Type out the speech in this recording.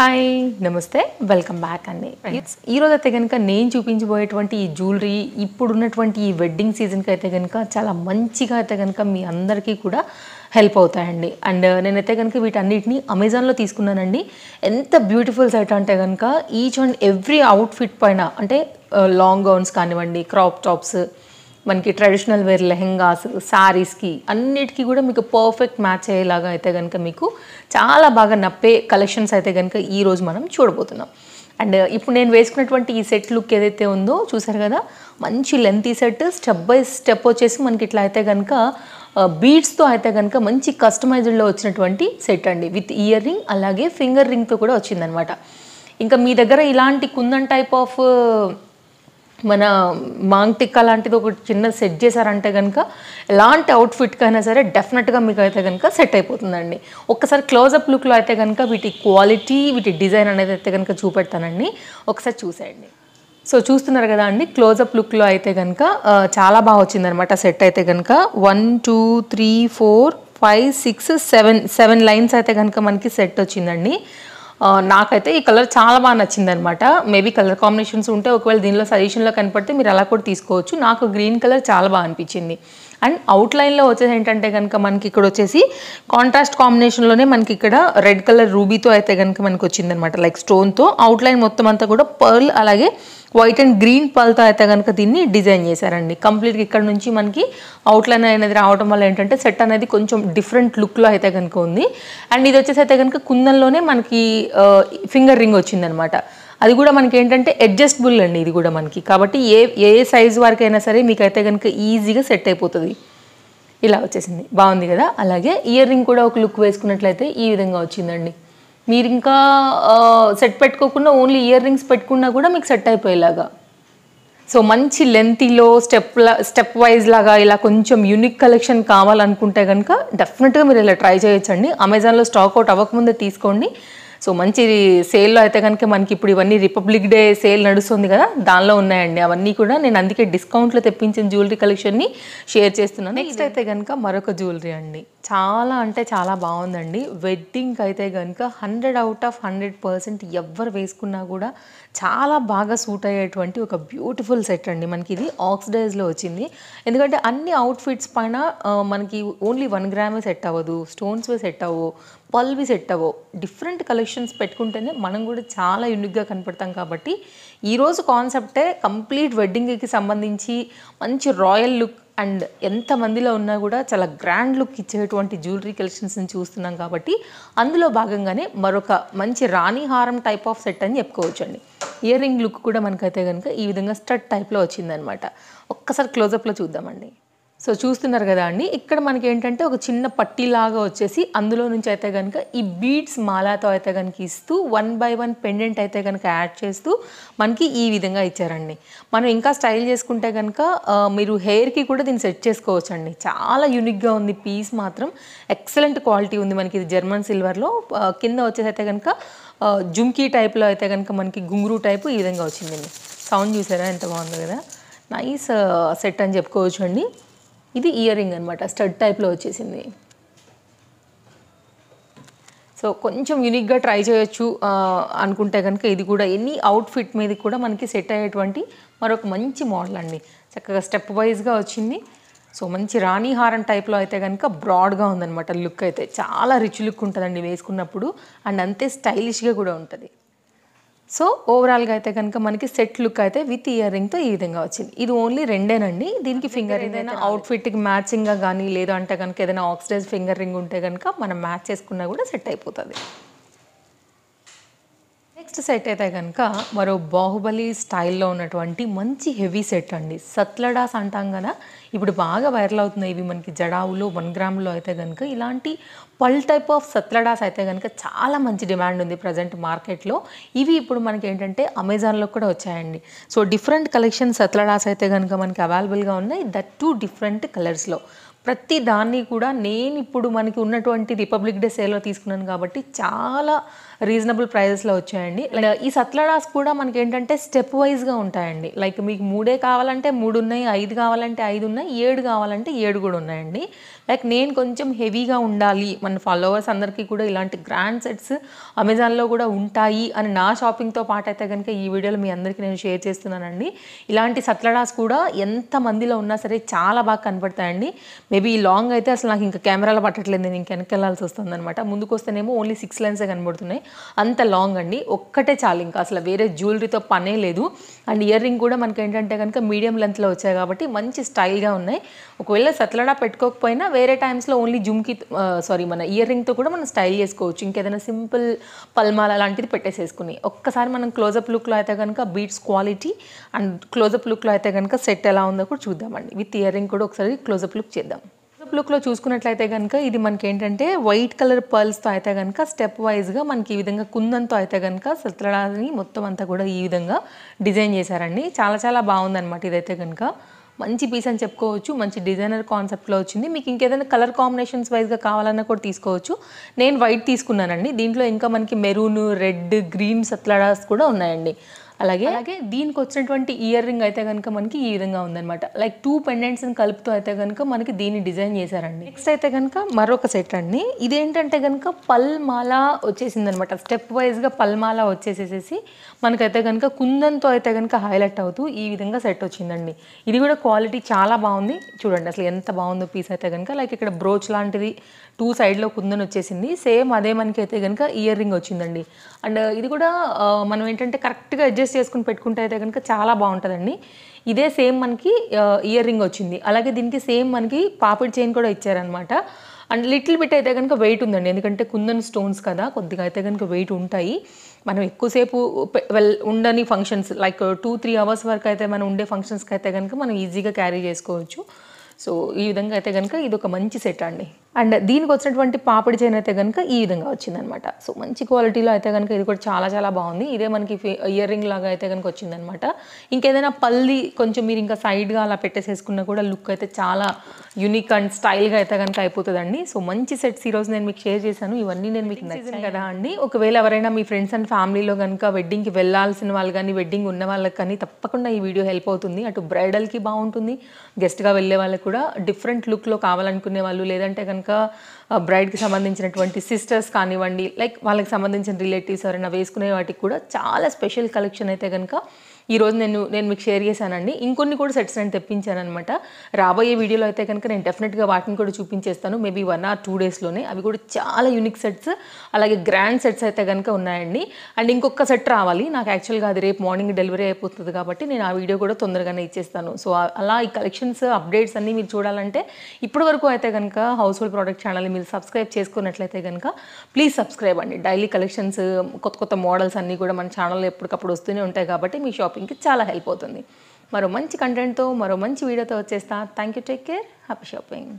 hi నమస్తే welcome back అండి ఈరోజు అయితే కనుక నేను చూపించబోయేటువంటి ఈ జ్యువెలరీ ఇప్పుడున్నటువంటి ఈ వెడ్డింగ్ సీజన్కి అయితే కనుక చాలా మంచిగా అయితే కనుక మీ అందరికీ కూడా హెల్ప్ అవుతాయండి అండ్ uh, నేనైతే కనుక వీటన్నిటిని అమెజాన్లో తీసుకున్నానండి ఎంత బ్యూటిఫుల్ సైట్ అంటే కనుక ఈచ్ అండ్ ఎవ్రీ అవుట్ఫిట్ పైన అంటే లాంగ్ uh, గౌన్స్ కానివ్వండి క్రాప్ టాప్స్ మనకి ట్రెడిషనల్ వేర్ లెహెంగాస్ శారీస్కి అన్నిటికీ కూడా మీకు పర్ఫెక్ట్ మ్యాచ్ అయ్యేలాగా అయితే కనుక మీకు చాలా బాగా నప్పే కలెక్షన్స్ అయితే కనుక ఈరోజు మనం చూడబోతున్నాం అండ్ ఇప్పుడు నేను వేసుకున్నటువంటి ఈ సెట్ లుక్ ఏదైతే ఉందో చూసారు కదా మంచి lengthy set step by step వచ్చేసి మనకి ఇట్లా అయితే కనుక బీడ్స్తో అయితే కనుక మంచి కస్టమైజ్డ్లో వచ్చినటువంటి సెట్ అండి విత్ ఇయర్ రింగ్ అలాగే ఫింగర్ రింగ్తో కూడా వచ్చిందనమాట ఇంకా మీ దగ్గర ఇలాంటి కుందన్ టైప్ ఆఫ్ మన మాంగ్ టిక్కా లాంటిది ఒక చిన్న సెట్ చేశారంటే కనుక ఎలాంటి అయినా సరే డెఫినెట్గా మీకు అయితే కనుక సెట్ అయిపోతుందండి ఒకసారి క్లోజప్ లుక్లో అయితే కనుక వీటి క్వాలిటీ వీటి డిజైన్ అనేది అయితే కనుక చూపెడతానండి ఒకసారి చూసేయండి సో చూస్తున్నారు కదా అండి క్లోజప్ లుక్లో అయితే కనుక చాలా బాగా వచ్చిందనమాట సెట్ అయితే కనుక one two three four five six seven seven lines అయితే కనుక మనకి సెట్ వచ్చిందండి నాకైతే ఈ కలర్ చాలా బాగా నచ్చింది అనమాట మేబీ కలర్ కాంబినేషన్స్ ఉంటే ఒకవేళ దీనిలో సజెషన్లో కనపడితే మీరు అలా కూడా తీసుకోవచ్చు నాకు గ్రీన్ కలర్ చాలా బాగా అనిపించింది అండ్ అవుట్లైన్లో వచ్చేసి ఏంటంటే కనుక మనకి ఇక్కడ వచ్చేసి కాంట్రాస్ట్ కాంబినేషన్లోనే మనకి ఇక్కడ రెడ్ కలర్ రూబీతో అయితే కనుక మనకి వచ్చింది అనమాట లైక్ స్టోన్తో అవుట్లైన్ మొత్తం అంతా కూడా పర్ల్ అలాగే వైట్ అండ్ గ్రీన్ పల్తో అయితే కనుక దీన్ని డిజైన్ చేశారండి కంప్లీట్గా ఇక్కడ నుంచి మనకి అవుట్లైన్ అనేది రావడం వల్ల ఏంటంటే సెట్ అనేది కొంచెం డిఫరెంట్ లుక్లో అయితే కనుక ఉంది అండ్ ఇది వచ్చేసి అయితే కనుక కుందంలోనే మనకి ఫింగర్ రింగ్ వచ్చిందనమాట అది కూడా మనకి ఏంటంటే అడ్జస్టబుల్ అండి ఇది కూడా మనకి కాబట్టి ఏ ఏ సైజ్ వరకైనా సరే మీకైతే కనుక ఈజీగా సెట్ అయిపోతుంది ఇలా వచ్చేసింది బాగుంది కదా అలాగే ఇయర్ రింగ్ కూడా ఒక లుక్ వేసుకున్నట్లయితే ఈ విధంగా వచ్చిందండి మీరు ఇంకా సెట్ పెట్టుకోకుండా ఓన్లీ ఇయర్ రింగ్స్ పెట్టుకున్నా కూడా మీకు సెట్ అయిపోయేలాగా సో మంచి లెంతీలో స్టెప్ స్టెప్ వైజ్ లాగా ఇలా కొంచెం యూనిక్ కలెక్షన్ కావాలనుకుంటే కనుక డెఫినెట్గా మీరు ఇలా ట్రై చేయొచ్చండి అమెజాన్లో స్టాక్ అవుట్ అవ్వకముందే తీసుకోండి సో మంచి సేల్లో అయితే కనుక మనకి ఇప్పుడు ఇవన్నీ రిపబ్లిక్ డే సేల్ నడుస్తుంది కదా దానిలో ఉన్నాయండి అవన్నీ కూడా నేను అందుకే డిస్కౌంట్లో తెప్పించిన జ్యువెలరీ కలెక్షన్ని షేర్ చేస్తున్నాను నెక్స్ట్ అయితే కనుక మరొక జ్యువెలరీ అండి చాలా అంటే చాలా బాగుందండి వెడ్డింగ్కి అయితే కనుక hundred out of hundred percent ఎవరు వేసుకున్నా కూడా చాలా బాగా సూట్ అయ్యేటువంటి ఒక బ్యూటిఫుల్ సెట్ అండి మనకి ఇది ఆక్సిడైజ్లో వచ్చింది ఎందుకంటే అన్ని అవుట్ఫిట్స్ పైన మనకి ఓన్లీ వన్ గ్రామే సెట్ అవ్వదు స్టోన్స్వే సెట్ అవ్వవు పల్వి సెట్ అవ్వవు డిఫరెంట్ కలెక్షన్స్ పెట్టుకుంటేనే మనం కూడా చాలా యూనిక్గా కనపడతాం కాబట్టి ఈరోజు కాన్సెప్టే కంప్లీట్ వెడ్డింగ్కి సంబంధించి మంచి రాయల్ లుక్ అండ్ ఎంత మందిలో ఉన్నా కూడా చాలా గ్రాండ్ లుక్ ఇచ్చేటువంటి జ్యువెలరీ కలెక్షన్స్ని చూస్తున్నాం కాబట్టి అందులో భాగంగానే మరొక మంచి రాణి హారం టైప్ ఆఫ్ సెట్ అని చెప్పుకోవచ్చు అండి ఇయర్ రింగ్ లుక్ కూడా మనకైతే కనుక ఈ విధంగా స్టడ్ టైప్లో వచ్చిందనమాట ఒక్కసారి క్లోజప్లో చూద్దామండి సో చూస్తున్నారు కదా అండి ఇక్కడ మనకి ఏంటంటే ఒక చిన్న పట్టీలాగా వచ్చేసి అందులో నుంచి అయితే కనుక ఈ బీడ్స్ మాలాతో అయితే కనుక ఇస్తూ వన్ బై వన్ పెండెంట్ అయితే కనుక యాడ్ చేస్తూ మనకి ఈ విధంగా ఇచ్చారండి మనం ఇంకా స్టైల్ చేసుకుంటే కనుక మీరు హెయిర్కి కూడా దీన్ని సెట్ చేసుకోవచ్చు అండి చాలా యూనిక్గా ఉంది పీస్ మాత్రం ఎక్సలెంట్ క్వాలిటీ ఉంది మనకి ఇది జర్మన్ సిల్వర్లో కింద వచ్చేసి అయితే కనుక జుమ్కీ టైప్లో అయితే కనుక మనకి గుంగురు టైపు ఈ విధంగా వచ్చిందండి సౌండ్ చూసారా ఎంత బాగుంది కదా నైస్ సెట్ అని చెప్పుకోవచ్చు అండి ఇది ఇయర్ రింగ్ అనమాట స్టడ్ టైప్లో వచ్చేసింది సో కొంచెం యూనిక్గా ట్రై చేయొచ్చు అనుకుంటే కనుక ఇది కూడా ఎనీ అవుట్ఫిట్ మీద కూడా మనకి సెట్ అయ్యేటువంటి మరొక మంచి మోడల్ అండి చక్కగా స్టెప్ వైజ్గా వచ్చింది సో మంచి రాణి హారం టైప్లో అయితే కనుక బ్రాడ్గా ఉందనమాట లుక్ అయితే చాలా రిచ్ లుక్ ఉంటుందండి వేసుకున్నప్పుడు అండ్ అంతే స్టైలిష్గా కూడా ఉంటుంది సో ఓవరాల్గా అయితే కనుక మనకి సెట్ లుక్ అయితే విత్ ఇయర్ రింగ్తో ఈ విధంగా వచ్చింది ఇది ఓన్లీ రెండేనండి దీనికి ఫింగర్ ఏదైనా అవుట్ఫిట్కి మ్యాచింగ్గా కానీ లేదంటే కనుక ఏదైనా ఆక్సిడైజ్ ఫింగర్ రింగ్ ఉంటే కనుక మనం మ్యాచ్ చేసుకున్నా కూడా సెట్ అయిపోతుంది నెక్స్ట్ సెట్ అయితే కనుక మరో బాహుబలి స్టైల్లో ఉన్నటువంటి మంచి హెవీ సెట్ అండి సత్లడాస్ అంటాం కదా ఇప్పుడు బాగా వైరల్ అవుతున్నాయి ఇవి మనకి జడావులు వన్ గ్రామ్లో అయితే కనుక ఇలాంటి పల్ టైప్ ఆఫ్ సత్లడాస్ అయితే కనుక చాలా మంచి డిమాండ్ ఉంది ప్రజెంట్ మార్కెట్లో ఇవి ఇప్పుడు మనకి ఏంటంటే అమెజాన్లో కూడా వచ్చాయండి సో డిఫరెంట్ కలెక్షన్ సత్లడాస్ అయితే కనుక మనకి అవైలబుల్గా ఉన్నాయి దట్ టూ డిఫరెంట్ కలర్స్లో ప్రతి దాన్ని కూడా నేను ఇప్పుడు మనకి ఉన్నటువంటి రిపబ్లిక్ డే సేల్లో తీసుకున్నాను కాబట్టి చాలా రీజనబుల్ ప్రైజెస్లో వచ్చాయండి లైక్ ఈ సత్లడాస్ కూడా మనకి ఏంటంటే స్టెప్ వైజ్గా ఉంటాయండి లైక్ మీకు మూడే కావాలంటే మూడు ఉన్నాయి ఐదు కావాలంటే ఐదు ఉన్నాయి ఏడు కావాలంటే ఏడు కూడా ఉన్నాయండి లైక్ నేను కొంచెం హెవీగా ఉండాలి మన ఫాలోవర్స్ అందరికీ కూడా ఇలాంటి గ్రాండ్ సెట్స్ అమెజాన్లో కూడా ఉంటాయి అని నా షాపింగ్తో పాటు అయితే కనుక ఈ వీడియోలో మీ అందరికీ నేను షేర్ చేస్తున్నానండి ఇలాంటి సత్లడాస్ కూడా ఎంత మందిలో ఉన్నా సరే చాలా బాగా కనపడతాయండి మేబీ లాంగ్ అయితే అసలు నాకు ఇంకా కెమెరాలో పట్టట్లేదు నేను ఇంక వస్తుంది అనమాట ముందుకు వస్తేనేమో ఓన్లీ సిక్స్ లెన్సే కనబడుతున్నాయి అంత లాంగ్ అండి ఒక్కటే చాలు ఇంకా అసలు వేరే జ్యువెలరీతో పనే లేదు అండ్ ఇయర్ రింగ్ కూడా మనకి ఏంటంటే కనుక మీడియం లెంత్లో వచ్చాయి కాబట్టి మంచి స్టైల్గా ఉన్నాయి ఒకవేళ సత్లడా పెట్టుకోకపోయినా వేరే టైమ్స్లో ఓన్లీ జుమ్కి సారీ మన ఇయర్ రింగ్తో కూడా మనం స్టైల్ చేసుకోవచ్చు ఇంకేదైనా సింపుల్ పల్మాల లాంటిది పెట్టేసేసుకుని ఒక్కసారి మనం క్లోజప్ లుక్లో అయితే కనుక బీట్స్ క్వాలిటీ అండ్ క్లోజప్ లుక్లో అయితే కనుక సెట్ ఎలా ఉందో కూడా చూద్దామండి విత్ ఇయర్ రింగ్ కూడా ఒకసారి క్లోజప్ లుక్ చేద్దాం లుక్ లుక్లో చూసుకున్నట్లయితే కనుక ఇది మనకి ఏంటంటే వైట్ కలర్ పర్ల్స్తో అయితే కనుక స్టెప్ వైజ్గా మనకి ఈ విధంగా కుందంతో అయితే కనుక సత్రడాని మొత్తం అంతా కూడా ఈ విధంగా డిజైన్ చేశారండి చాలా చాలా బాగుందన్నమాట ఇదైతే కనుక మంచి పీస్ అని చెప్పుకోవచ్చు మంచి డిజైనర్ కాన్సెప్ట్లో వచ్చింది మీకు ఇంకేదైనా కలర్ కాంబినేషన్స్ వైజ్గా కావాలన్నా కూడా తీసుకోవచ్చు నేను వైట్ తీసుకున్నానండి దీంట్లో ఇంకా మనకి మెరూన్ రెడ్ గ్రీన్ సత్లడాస్ కూడా ఉన్నాయండి అలాగే అలాగే దీనికి వచ్చినటువంటి ఇయర్ రింగ్ అయితే కనుక మనకి ఈ విధంగా ఉందనమాట లైక్ టూ పెండెంట్స్ కలుపుతూ అయితే కనుక మనకి దీన్ని డిజైన్ చేశారండి నెక్స్ట్ అయితే కనుక మరొక సెట్ అండి ఇదేంటంటే కనుక పల్మాల వచ్చేసిందనమాట స్టెప్ పల్ పల్మాల వచ్చేసేసేసి మనకైతే కనుక కుందంతో అయితే కనుక హైలైట్ అవుతూ ఈ విధంగా సెట్ వచ్చిందండి ఇది కూడా క్వాలిటీ చాలా బాగుంది చూడండి అసలు ఎంత బాగుందో పీస్ అయితే కనుక లైక్ ఇక్కడ బ్రోచ్ లాంటిది టూ సైడ్లో కుందని వచ్చేసింది సేమ్ అదే మనకి అయితే కనుక ఇయర్ రింగ్ వచ్చిందండి అండ్ ఇది కూడా మనం ఏంటంటే కరెక్ట్గా అడ్జస్ట్ పేస్ట్ చేసుకుని పెట్టుకుంటే అయితే కనుక చాలా బాగుంటుందండి ఇదే సేమ్ మనకి ఇయర్ రింగ్ వచ్చింది అలాగే దీనికి సేమ్ మనకి పాపిడ్ చైన్ కూడా ఇచ్చారనమాట అండ్ లిటిల్ బిట్ అయితే కనుక వెయిట్ ఉందండి ఎందుకంటే కుందన్ స్టోన్స్ కదా కొద్దిగా అయితే కనుక వెయిట్ ఉంటాయి మనం ఎక్కువసేపు వెల్ ఉండని functions like two three hours వరకు అయితే మనం ఉండే ఫంక్షన్స్కి అయితే కనుక మనం ఈజీగా క్యారీ చేసుకోవచ్చు సో ఈ విధంగా అయితే కనుక ఇది ఒక మంచి సెట్ అండి అండ్ దీనికి వచ్చినటువంటి పాపిడి చైన్ అయితే కనుక ఈ విధంగా వచ్చిందనమాట సో మంచి క్వాలిటీలో అయితే కనుక ఇది కూడా చాలా చాలా బాగుంది ఇదే మనకి ఇయర్ రింగ్ లాగా అయితే కనుక వచ్చిందనమాట ఇంకేదైనా పల్లి కొంచెం మీరు ఇంకా సైడ్గా అలా పెట్టేసేసుకున్నా కూడా లుక్ అయితే చాలా యూనిక్ అండ్ స్టైల్గా అయితే కనుక అయిపోతుందండి సో మంచి సెట్స్ ఈరోజు నేను మీకు షేర్ చేశాను ఇవన్నీ నేను మీకు నచ్చాను కదా అండి ఒకవేళ ఎవరైనా మీ ఫ్రెండ్స్ అండ్ ఫ్యామిలీలో కనుక వెడ్డింగ్కి వెళ్ళాల్సిన వాళ్ళు కానీ వెడ్డింగ్ ఉన్న వాళ్ళకి కానీ తప్పకుండా ఈ వీడియో హెల్ప్ అవుతుంది అటు బ్రైడల్కి బాగుంటుంది గెస్ట్గా వెళ్ళే వాళ్ళకి కూడా డిఫరెంట్ లుక్లో కావాలనుకునే వాళ్ళు లేదంటే కనుక ఇంకా బ్రైడ్కి సంబంధించినటువంటి సిస్టర్స్ కానివ్వండి లైక్ వాళ్ళకి సంబంధించిన రిలేటివ్స్ ఎవరైనా వేసుకునే వాటికి కూడా చాలా స్పెషల్ కలెక్షన్ అయితే కనుక ఈరోజు నేను నేను మీకు షేర్ చేశానండి ఇంకొన్ని కూడా సెట్స్ నేను తెప్పించానమాట రాబోయే వీడియోలో అయితే కనుక నేను డెఫినెట్గా వాటిని కూడా చూపించేస్తాను మేబీ వన్ ఆర్ టూ డేస్లోనే అవి కూడా చాలా యూనిక్ సెట్స్ అలాగే గ్రాండ్ సెట్స్ అయితే కనుక ఉన్నాయండి అండ్ ఇంకొక సెట్ రావాలి నాకు యాక్చువల్గా అది రేపు మార్నింగ్ డెలివరీ అయిపోతుంది కాబట్టి నేను ఆ వీడియో కూడా తొందరగానే ఇచ్చేస్తాను సో అలా ఈ కలెక్షన్స్ అప్డేట్స్ అన్నీ మీరు చూడాలంటే ఇప్పటి వరకు అయితే కనుక హౌస్ హోల్డ్ ప్రోడక్ట్ ఛానల్ని మీరు సబ్స్క్రైబ్ చేసుకున్నట్లయితే కనుక ప్లీజ్ సబ్స్క్రైబ్ అండి డైలీ కలెక్షన్స్ కొత్త కొత్త మోడల్స్ అన్నీ కూడా మన ఛానల్లో ఎప్పటికప్పుడు వస్తూనే ఉంటాయి కాబట్టి మీ షాపింగ్ షాపింగ్కి చాలా హెల్ప్ అవుతుంది మరో మంచి కంటెంట్తో మరో మంచి వీడియోతో వచ్చేస్తా thank you take care happy shopping